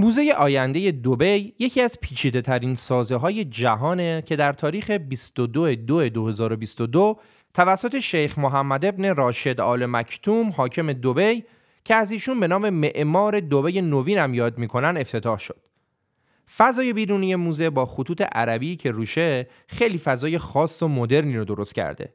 موزه آینده دوبی یکی از پیچیده ترین سازه های جهانه که در تاریخ 22 دو 2022 توسط شیخ محمد ابن راشد آل مکتوم حاکم دوبی که از ایشون به نام معمار دوبی نوین هم یاد میکنن افتتاح شد. فضای بیرونی موزه با خطوط عربی که روشه خیلی فضای خاص و مدرنی رو درست کرده.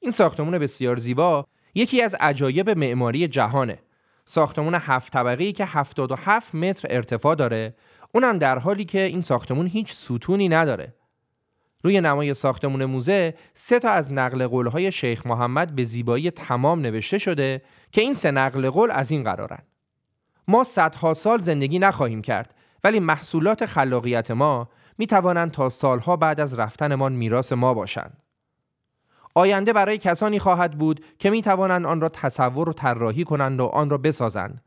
این ساختمون بسیار زیبا یکی از عجایب معماری جهانه ساختمون هفت طبقه که 77 متر ارتفاع داره اونم در حالی که این ساختمون هیچ ستونی نداره روی نمای ساختمون موزه سه تا از نقل قولهای شیخ محمد به زیبایی تمام نوشته شده که این سه نقل قول از این قرارن ما صدها سال زندگی نخواهیم کرد ولی محصولات خلاقیت ما می توانند تا سالها بعد از رفتنمان میراث ما باشند آینده برای کسانی خواهد بود که می توانند آن را تصور و طراحی کنند و آن را بسازند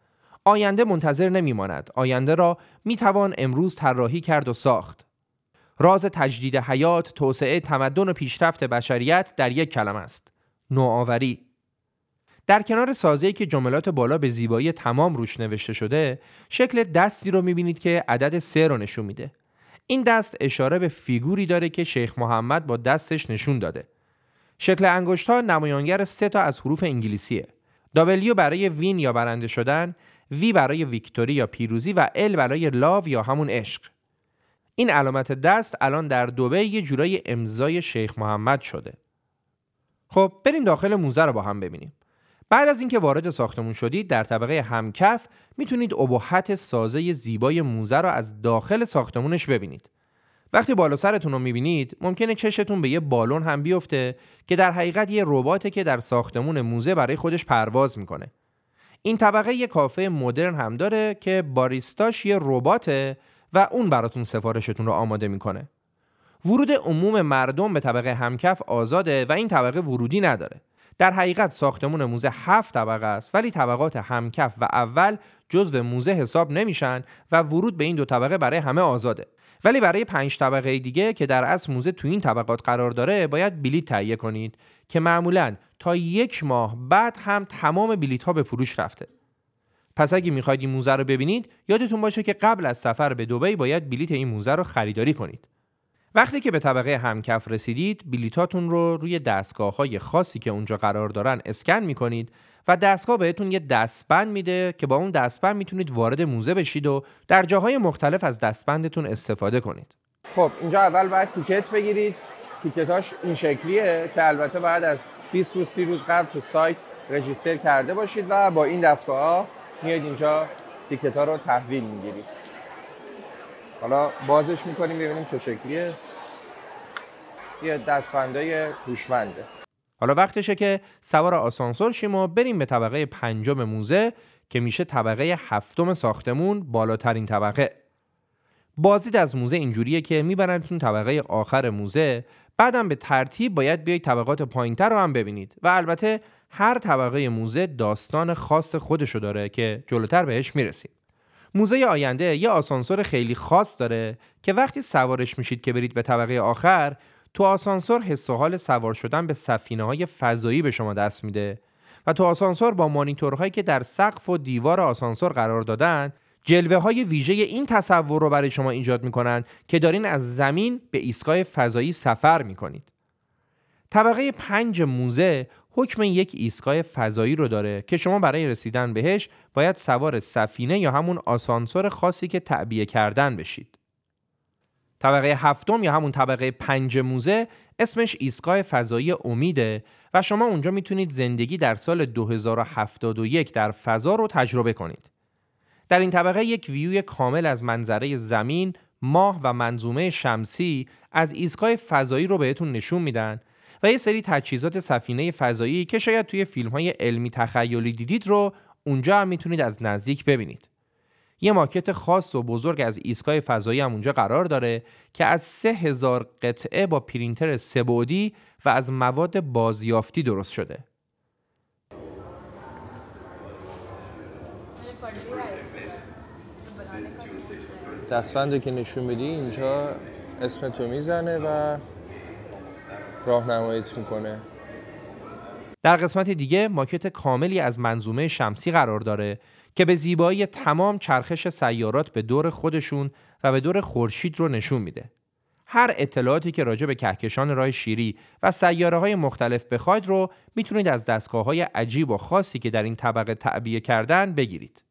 آینده منتظر نمی ماند. آینده را می توان امروز طراحی کرد و ساخت راز تجدید حیات، توسعه، تمدن و پیشرفت بشریت در یک کلم است. نوآوری. در کنار سازه‌ای که جملات بالا به زیبایی تمام روش نوشته شده، شکل دستی رو میبینید که عدد سه رو نشون میده. این دست اشاره به فیگوری داره که شیخ محمد با دستش نشون داده. شکل انگشت ها نمایانگر سه تا از حروف انگلیسیه. دابلیو برای وین یا برنده شدن، وی برای ویکتوری یا پیروزی و ال برای لاو یا همون عشق. این علامت دست الان در دوبه یه جورای امضای شیخ محمد شده. خب بریم داخل موزه رو با هم ببینیم. بعد از اینکه وارد ساختمون شدید در طبقه همکف میتونید ابهت سازه زیبای موزه را از داخل ساختمونش ببینید. وقتی بالا سرتون رو میبینید ممکنه چشتون به یه بالون هم بیفته که در حقیقت یه رباته که در ساختمون موزه برای خودش پرواز میکنه این طبقه یه کافه مدرن هم داره که باریستاش یه رباته و اون براتون سفارشتون رو آماده میکنه ورود عموم مردم به طبقه همکف آزاده و این طبقه ورودی نداره در حقیقت ساختمون موزه هفت طبقه است ولی طبقات همکف و اول جزو موزه حساب نمیشن و ورود به این دو طبقه برای همه آزاده ولی برای پنج طبقه دیگه که در اصل موزه تو این طبقات قرار داره باید بلیت تهیه کنید که معمولا تا یک ماه بعد هم تمام بلیت ها به فروش رفته پس اگه میخواید این موزه رو ببینید یادتون باشه که قبل از سفر به دوبی باید بلیت این موزه رو خریداری کنید وقتی که به طبقه همکف رسیدید بلیتاتون رو روی دستگاه های خاصی که اونجا قرار دارن اسکن میکنید و دستگاه بهتون یه دستبند میده که با اون دستبند میتونید وارد موزه بشید و در جاهای مختلف از دستبندتون استفاده کنید خب اینجا اول باید تیکت بگیرید تیکتاش این شکلیه که البته باید از 20 روز 30 روز قبل تو سایت رجیستر کرده باشید و با این دستگاه ها میاد اینجا تیکت ها رو تحویل میگیرید حالا بازش میکنیم ببینیم چه شکلیه یه دستفنده هوشمنده حالا وقتشه که سوار آسانسور شیم و بریم به طبقه پنجم موزه که میشه طبقه هفتم ساختمون بالاترین طبقه بازدید از موزه اینجوریه که تون طبقه آخر موزه بعدم به ترتیب باید بیاید طبقات پایینتر رو هم ببینید و البته هر طبقه موزه داستان خاص خودشو داره که جلوتر بهش میرسیم موزه آینده یه آسانسور خیلی خاص داره که وقتی سوارش میشید که برید به طبقه آخر تو آسانسور حس و حال سوار شدن به سفینه های فضایی به شما دست میده و تو آسانسور با مانیتورهایی که در سقف و دیوار آسانسور قرار دادن جلوه های ویژه این تصور رو برای شما ایجاد میکنن که دارین از زمین به ایستگاه فضایی سفر میکنید. طبقه پنج موزه حکم یک ایستگاه فضایی رو داره که شما برای رسیدن بهش باید سوار سفینه یا همون آسانسور خاصی که تعبیه کردن بشید. طبقه هفتم یا همون طبقه پنج موزه اسمش ایستگاه فضایی امیده و شما اونجا میتونید زندگی در سال 2071 در فضا رو تجربه کنید. در این طبقه یک ویوی کامل از منظره زمین، ماه و منظومه شمسی از ایستگاه فضایی رو بهتون نشون میدن و یه سری تجهیزات سفینه فضایی که شاید توی فیلم های علمی تخیلی دیدید رو اونجا هم میتونید از نزدیک ببینید. یه ماکت خاص و بزرگ از ایستگاه فضایی هم اونجا قرار داره که از 3000 قطعه با پرینتر سبودی و از مواد بازیافتی درست شده. دستبند که نشون بدی اینجا اسم تو میزنه و راهنماییت میکنه در قسمت دیگه ماکت کاملی از منظومه شمسی قرار داره که به زیبایی تمام چرخش سیارات به دور خودشون و به دور خورشید رو نشون میده. هر اطلاعاتی که راجع به کهکشان راه شیری و سیاره های مختلف بخواید رو میتونید از دستگاه های عجیب و خاصی که در این طبقه تعبیه کردن بگیرید.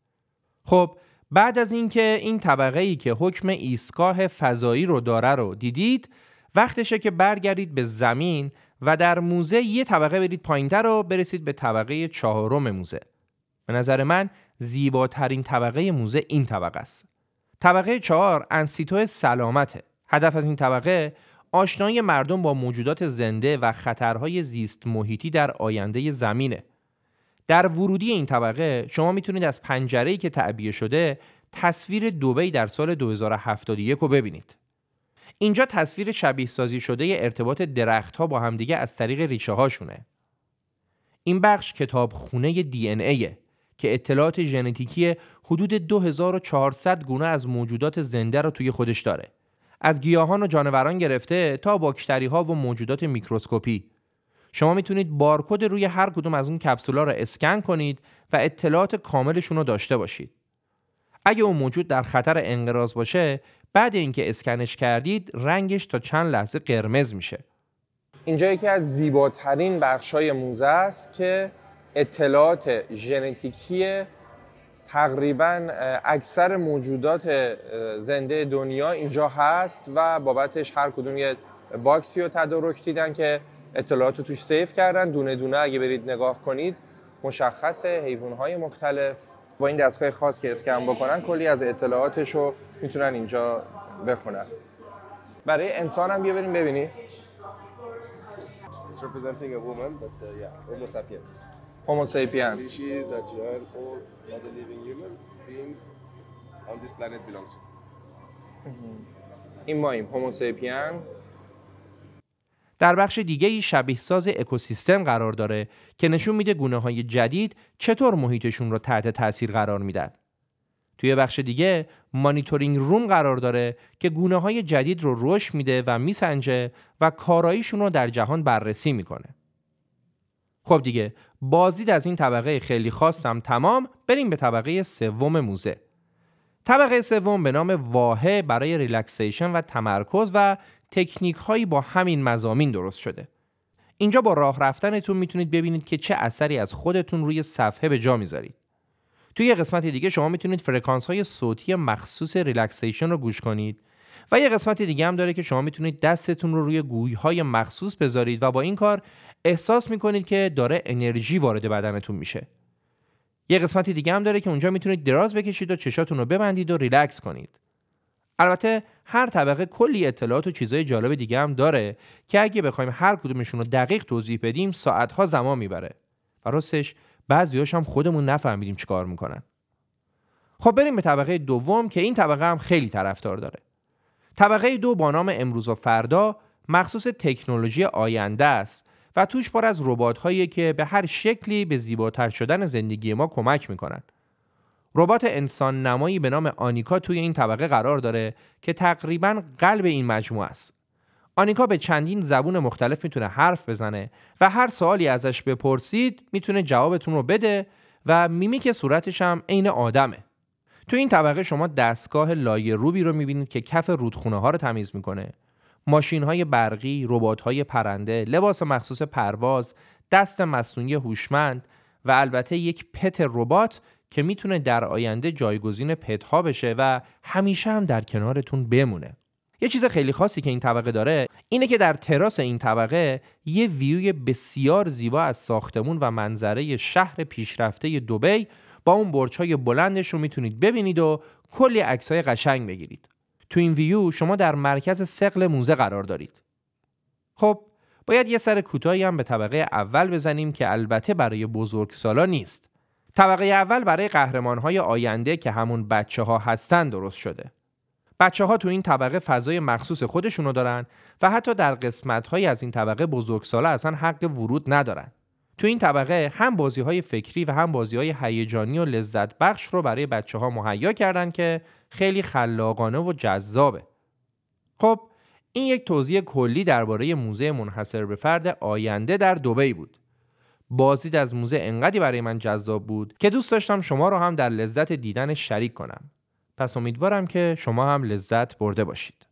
خب بعد از اینکه این طبقه ای که حکم ایستگاه فضایی رو داره رو دیدید وقتشه که برگردید به زمین و در موزه یه طبقه برید پایینتر و برسید به طبقه چهارم موزه به نظر من زیباترین طبقه موزه این طبقه است طبقه چهار انسیتو سلامته هدف از این طبقه آشنایی مردم با موجودات زنده و خطرهای زیست محیطی در آینده زمینه در ورودی این طبقه شما میتونید از ای که تعبیه شده تصویر دوبهی در سال 2071 رو ببینید اینجا تصویر شبیه سازی شده ارتباط درختها با همدیگه از طریق ریشه هاشونه. این بخش کتاب خونه دی که اطلاعات ژنتیکی حدود 2400 گونه از موجودات زنده را توی خودش داره. از گیاهان و جانوران گرفته تا باکتری ها و موجودات میکروسکوپی. شما میتونید بارکد روی هر کدوم از اون کپسولا را اسکن کنید و اطلاعات کاملشون رو داشته باشید. اگه اون موجود در خطر انقراض باشه بعد اینکه اسکنش کردید رنگش تا چند لحظه قرمز میشه اینجا یکی از زیباترین بخشای موزه است که اطلاعات ژنتیکی تقریبا اکثر موجودات زنده دنیا اینجا هست و بابتش هر کدوم یه باکسی رو تدارک دیدن که اطلاعات رو توش سیف کردن دونه دونه اگه برید نگاه کنید مشخص های مختلف با این دستگاه خاص که اسکن بکنن کلی از اطلاعاتش رو میتونن اینجا بخونن برای انسان هم بیا بریم ببینی It's representing a woman, but uh, yeah, Homo sapiens. Homo sapiens. Species that join all other living human beings on this planet belongs to. این my Homo sapiens در بخش دیگه ای شبیه ساز اکوسیستم قرار داره که نشون میده گونه های جدید چطور محیطشون رو تحت تاثیر قرار میدن. توی بخش دیگه مانیتورینگ روم قرار داره که گونه های جدید رو رشد میده و میسنجه و کاراییشون رو در جهان بررسی میکنه. خب دیگه بازدید از این طبقه خیلی خواستم تمام بریم به طبقه سوم موزه. طبقه سوم به نام واهه برای ریلکسیشن و تمرکز و تکنیک هایی با همین مزامین درست شده. اینجا با راه رفتنتون میتونید ببینید که چه اثری از خودتون روی صفحه به جا میذارید. توی یه قسمت دیگه شما میتونید فرکانس های صوتی مخصوص ریلکسیشن رو گوش کنید و یه قسمت دیگه هم داره که شما میتونید دستتون رو روی گوی های مخصوص بذارید و با این کار احساس میکنید که داره انرژی وارد بدنتون میشه. یه قسمت دیگه هم داره که اونجا میتونید دراز بکشید و چشاتون رو ببندید و ریلکس کنید البته هر طبقه کلی اطلاعات و چیزهای جالب دیگه هم داره که اگه بخوایم هر کدومشون رو دقیق توضیح بدیم ساعتها زمان میبره و راستش بعضیاش هم خودمون نفهمیدیم چیکار میکنن خب بریم به طبقه دوم که این طبقه هم خیلی طرفدار داره طبقه دو با نام امروز و فردا مخصوص تکنولوژی آینده است و توش پر از ربات هایی که به هر شکلی به زیباتر شدن زندگی ما کمک میکنن. ربات انسان نمایی به نام آنیکا توی این طبقه قرار داره که تقریبا قلب این مجموعه است. آنیکا به چندین زبون مختلف میتونه حرف بزنه و هر سوالی ازش بپرسید میتونه جوابتون رو بده و میمیک صورتش هم عین آدمه. تو این طبقه شما دستگاه لایه روبی رو میبینید که کف رودخونه ها رو تمیز میکنه ماشین های برقی، ربات های پرنده، لباس مخصوص پرواز، دست مصنوعی هوشمند و البته یک پت ربات که میتونه در آینده جایگزین پت ها بشه و همیشه هم در کنارتون بمونه. یه چیز خیلی خاصی که این طبقه داره اینه که در تراس این طبقه یه ویوی بسیار زیبا از ساختمون و منظره شهر پیشرفته دوبی با اون برچای بلندش رو میتونید ببینید و کلی عکس های قشنگ بگیرید. تو این ویو شما در مرکز سقل موزه قرار دارید. خب باید یه سر کوتاهی هم به طبقه اول بزنیم که البته برای بزرگسالا نیست. طبقه اول برای قهرمانهای آینده که همون بچه ها هستن درست شده. بچه ها تو این طبقه فضای مخصوص خودشونو دارن و حتی در قسمت از این طبقه بزرگسالا اصلا حق ورود ندارن. تو این طبقه هم بازی های فکری و هم بازی های هیجانی و لذت بخش رو برای بچه ها مهیا کردن که خیلی خلاقانه و جذابه. خب این یک توضیح کلی درباره موزه منحصر به فرد آینده در دبی بود. بازدید از موزه انقدری برای من جذاب بود که دوست داشتم شما رو هم در لذت دیدن شریک کنم. پس امیدوارم که شما هم لذت برده باشید.